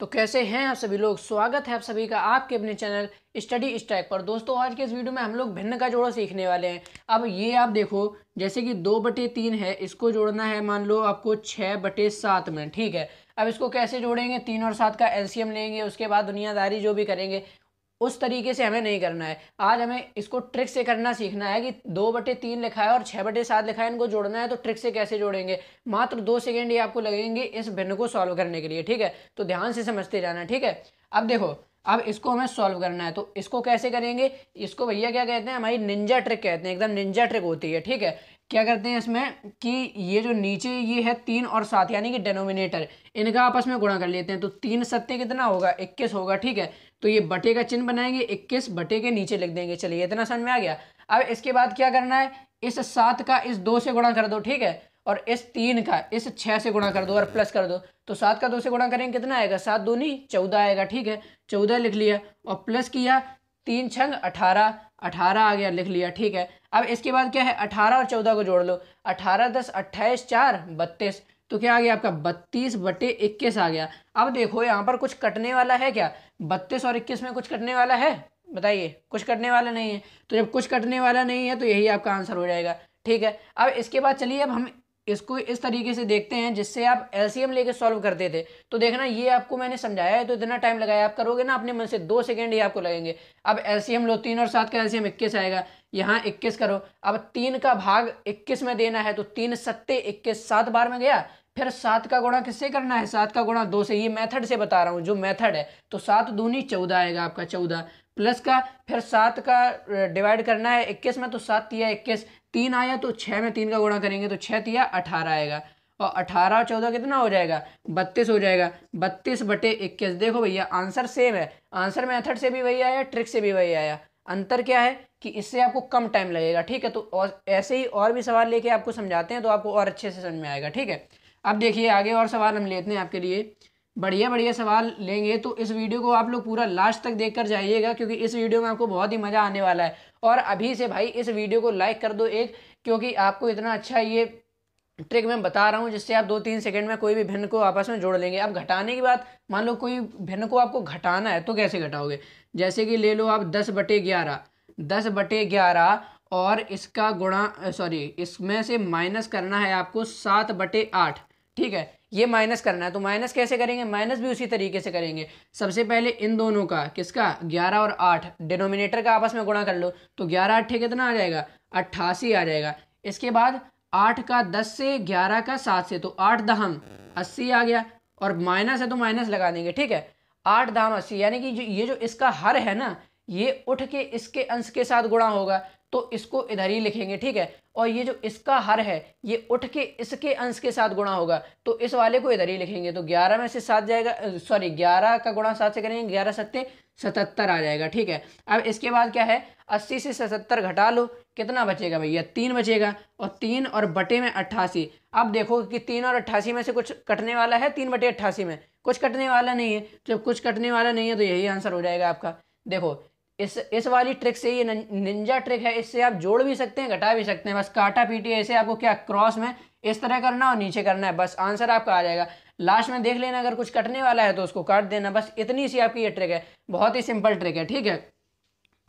तो कैसे हैं आप सभी लोग स्वागत है आप सभी का आपके अपने चैनल स्टडी स्टैक पर दोस्तों आज के इस वीडियो में हम लोग भिन्न का जोड़ा सीखने वाले हैं अब ये आप देखो जैसे कि दो बटे तीन है इसको जोड़ना है मान लो आपको छः बटे सात में ठीक है अब इसको कैसे जोड़ेंगे तीन और सात का एलसीएम लेंगे उसके बाद दुनियादारी जो भी करेंगे उस तरीके से हमें नहीं करना है आज हमें इसको ट्रिक से करना सीखना है कि दो बटे तीन लिखा है और छः बटे सात लिखा है इनको जोड़ना है तो ट्रिक से कैसे जोड़ेंगे मात्र दो सेकेंड ही आपको लगेंगे इस भिन्न को सॉल्व करने के लिए ठीक है तो ध्यान से समझते जाना ठीक है अब देखो अब इसको हमें सॉल्व करना है तो इसको कैसे करेंगे इसको भैया क्या कहते हैं हमारी निंजा ट्रिक कहते हैं एकदम निंजा ट्रिक होती है ठीक है क्या करते हैं इसमें कि ये जो नीचे ये है तीन और सात यानी कि डेनोमिनेटर इनका आपस में गुणा कर लेते हैं तो तीन सत्य कितना होगा इक्कीस होगा ठीक है तो ये बटे का चिन्ह बनाएंगे इक्कीस बटे के नीचे लिख देंगे चलिए इतना समझ में आ गया अब इसके बाद क्या करना है इस सात का इस दो से गुणा कर दो ठीक है और इस तीन का इस छः से गुणा कर दो और प्लस कर दो तो सात का दो से गुणा करेंगे कितना आएगा सात दो नहीं चौदह आएगा ठीक है चौदह लिख लिया और प्लस किया तीन छंग अठारह अठारह आ गया लिख लिया ठीक है अब इसके बाद क्या है अठारह और चौदह को जोड़ लो अठारह दस अट्ठाईस चार बत्तीस तो क्या आ गया आपका बत्तीस बटे इक्कीस आ गया अब देखो यहाँ पर कुछ कटने वाला है क्या बत्तीस और इक्कीस में कुछ कटने वाला है बताइए कुछ कटने वाला नहीं है तो जब कुछ कटने वाला नहीं है तो यही आपका आंसर हो जाएगा ठीक है अब इसके बाद चलिए अब हम इसको इस तरीके से देखते हैं जिससे आप एलसीएम लेके सॉल्व करते थे तो देखना ये आपको मैंने समझाया है तो इतना टाइम लगाया आप करोगे ना अपने मन से दो सेकेंड ही आपको लगेंगे अब एलसीएम लो तीन और सात का एलसीएम इक्कीस आएगा यहाँ इक्कीस करो अब तीन का भाग इक्कीस में देना है तो तीन सत्ते इक्कीस सात बार में गया फिर सात का गुणा किससे करना है सात का गुणा दो से ये मैथड से बता रहा हूँ जो मैथड है तो सात दूनी चौदह आएगा आपका चौदह प्लस का फिर सात का डिवाइड करना है इक्कीस में तो सात या इक्कीस तीन आया तो छः में तीन का गुणा करेंगे तो छः तीया अठारह आएगा और अठारह और चौदह कितना हो जाएगा बत्तीस हो जाएगा बत्तीस बटे इक्कीस देखो भैया आंसर सेम है आंसर मेथड से भी वही आया ट्रिक से भी वही आया अंतर क्या है कि इससे आपको कम टाइम लगेगा ठीक है तो और ऐसे ही और भी सवाल लेके आपको समझाते हैं तो आपको और अच्छे से समझ में आएगा ठीक है अब देखिए आगे और सवाल हम लेते हैं आपके लिए बढ़िया बढ़िया सवाल लेंगे तो इस वीडियो को आप लोग पूरा लास्ट तक देख कर जाइएगा क्योंकि इस वीडियो में आपको बहुत ही मज़ा आने वाला है और अभी से भाई इस वीडियो को लाइक कर दो एक क्योंकि आपको इतना अच्छा ये ट्रिक मैं बता रहा हूँ जिससे आप दो तीन सेकंड में कोई भी भिन्न को आपस में जोड़ लेंगे अब घटाने की बात मान लो कोई भिन्न को आपको घटाना है तो कैसे घटाओगे जैसे कि ले लो आप दस बटे ग्यारह दस बटे ग्यारह और इसका गुणा सॉरी इसमें से माइनस करना है आपको सात बटे आठ ठीक है ये माइनस करना है तो माइनस कैसे करेंगे माइनस भी उसी तरीके से करेंगे सबसे पहले इन दोनों का किसका ग्यारह और आठ डिनोमिनेटर का आपस में गुणा कर लो तो ग्यारह अट्ठे कितना आ जाएगा अट्ठासी आ जाएगा इसके बाद आठ का दस से ग्यारह का सात से तो आठ दहम अस्सी आ गया और माइनस है तो माइनस लगा देंगे ठीक है आठ दाम अस्सी यानी कि जो ये जो इसका हर है ना ये उठ के इसके अंश के साथ गुणा होगा तो इसको इधर ही लिखेंगे ठीक है और ये जो इसका हर है ये उठ के इसके अंश के साथ गुणा होगा तो इस वाले को इधर ही लिखेंगे तो ग्यारह में से सात जाएगा सॉरी ग्यारह का गुणा सात से करेंगे ग्यारह सत्ते सतहत्तर आ जाएगा ठीक है अब इसके बाद क्या है अस्सी से सतहत्तर घटा लो कितना बचेगा भैया तीन बचेगा और तीन और बटे में अट्ठासी अब देखो कि तीन और अट्ठासी में से कुछ कटने वाला है तीन बटे अट्ठासी में कुछ कटने वाला नहीं है जब कुछ कटने वाला नहीं है तो यही आंसर हो जाएगा आपका देखो इस इस वाली ट्रिक से ये निंजा ट्रिक है इससे आप जोड़ भी सकते हैं घटा भी सकते हैं बस काटा पीटी ऐसे आपको क्या क्रॉस में इस तरह करना और नीचे करना है बस आंसर आपका आ जाएगा लास्ट में देख लेना अगर कुछ कटने वाला है तो उसको काट देना बस इतनी सी आपकी ये ट्रिक है बहुत ही सिंपल ट्रिक है ठीक है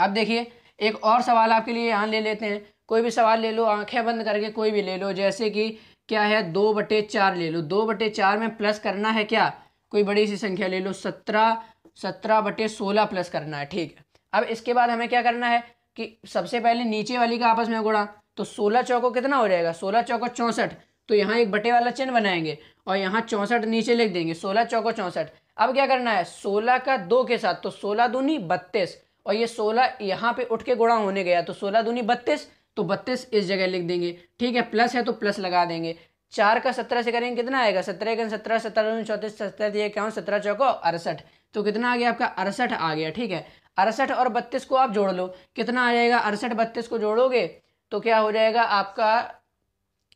अब देखिए एक और सवाल आपके लिए यहाँ ले लेते हैं कोई भी सवाल ले लो आंखें बंद करके कोई भी ले लो जैसे कि क्या है दो बटे चार ले लो दो बटे चार में प्लस करना है क्या कोई बड़ी सी संख्या ले लो सत्रह सत्रह बटे सोलह प्लस करना है ठीक है अब इसके बाद हमें क्या करना है कि सबसे पहले नीचे वाली का आपस में गुणा तो सोलह चौको कितना हो जाएगा सोलह चौको चौंसठ तो यहाँ एक बटे वाला चिन्ह बनाएंगे और यहाँ चौंसठ नीचे लिख देंगे सोलह चौको चौंसठ अब क्या करना है सोलह का दो के साथ तो सोलह दूनी बत्तीस और ये सोलह यहाँ पे उठ के गुणा होने गया तो सोलह दूनी बत्तीस तो बत्तीस इस जगह लिख देंगे ठीक है प्लस है तो प्लस लगा देंगे चार का सत्रह से करेंगे कितना आएगा सत्रह इकन सत्रह सत्रह चौंतीस सत्रह दिए सत्रह चौको अड़सठ तो कितना आ गया आपका अड़सठ आ गया ठीक है अड़सठ और बत्तीस को आप जोड़ लो कितना आ जाएगा अड़सठ बत्तीस को जोड़ोगे तो क्या हो जाएगा आपका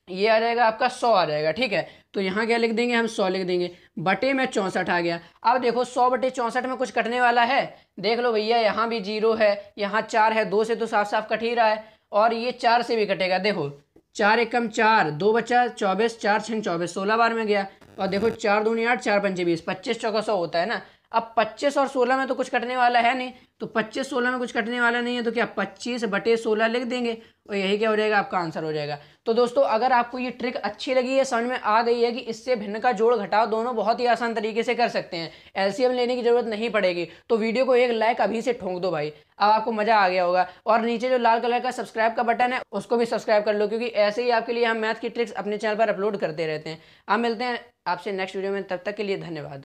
ये आ जाएगा आपका सौ आ जाएगा ठीक है तो यहाँ क्या लिख देंगे हम सौ लिख देंगे बटे में चौंसठ आ गया अब देखो सौ बटे चौंसठ में कुछ कटने वाला है देख लो भैया यहाँ भी जीरो है यहाँ चार है दो से तो साफ साफ कट ही रहा है और ये चार से भी कटेगा देखो चार एकम चार दो बच्चा चौबीस चार छः चौबीस सोलह बार में गया और देखो चार दूनी आठ चार पंचे बीस पच्चीस चौका सौ होता है ना अब 25 और 16 में तो कुछ कटने वाला है नहीं तो 25 16 में कुछ कटने वाला नहीं है तो क्या 25 बटे 16 लिख देंगे और यही क्या हो जाएगा आपका आंसर हो जाएगा तो दोस्तों अगर आपको ये ट्रिक अच्छी लगी है समझ में आ गई है कि इससे भिन्न का जोड़ घटाव दोनों बहुत ही आसान तरीके से कर सकते हैं एलसीएम लेने की ज़रूरत नहीं पड़ेगी तो वीडियो को एक लाइक अभी से ठोंक दो भाई अब आपको मज़ा आ गया होगा और नीचे जो लाल कलर का सब्सक्राइब का बटन है उसको भी सब्सक्राइब कर लो क्योंकि ऐसे ही आपके लिए हम मैथ की ट्रिक्स अपने चैनल पर अपलोड करते रहते हैं हम मिलते हैं आपसे नेक्स्ट वीडियो में तब तक के लिए धन्यवाद